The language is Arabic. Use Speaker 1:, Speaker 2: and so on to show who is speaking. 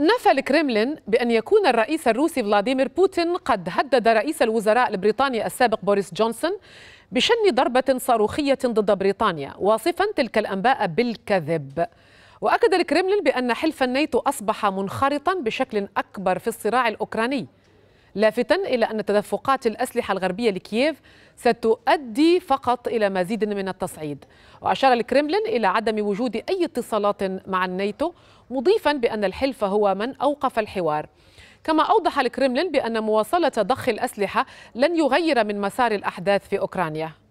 Speaker 1: نفى الكرملين بأن يكون الرئيس الروسي فلاديمير بوتين قد هدد رئيس الوزراء البريطاني السابق بوريس جونسون بشن ضربة صاروخية ضد بريطانيا واصفا تلك الأنباء بالكذب وأكد الكرملين بأن حلف الناتو أصبح منخرطا بشكل أكبر في الصراع الأوكراني لافتا إلى أن تدفقات الأسلحة الغربية لكييف ستؤدي فقط إلى مزيد من التصعيد وأشار الكرملين إلى عدم وجود أي اتصالات مع الناتو مضيفا بأن الحلف هو من أوقف الحوار كما أوضح الكرملين بأن مواصلة ضخ الأسلحة لن يغير من مسار الأحداث في أوكرانيا